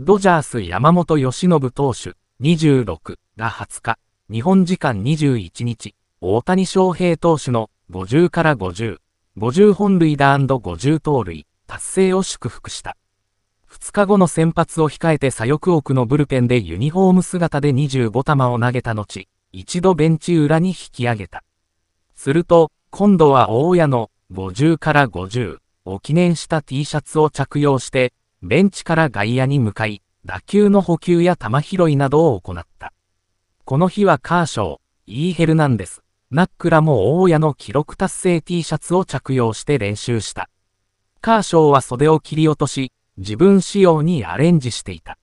ドジャース山本義信投手26が20日、日本時間21日、大谷翔平投手の50から50、50本塁打 &50 盗塁達成を祝福した。2日後の先発を控えて左翼奥のブルペンでユニフォーム姿で25玉を投げた後、一度ベンチ裏に引き上げた。すると、今度は大家の50から50を記念した T シャツを着用して、ベンチから外野に向かい、打球の補給や球拾いなどを行った。この日はカーショー、イーヘルナンデス、ナックラも大家の記録達成 T シャツを着用して練習した。カーショーは袖を切り落とし、自分仕様にアレンジしていた。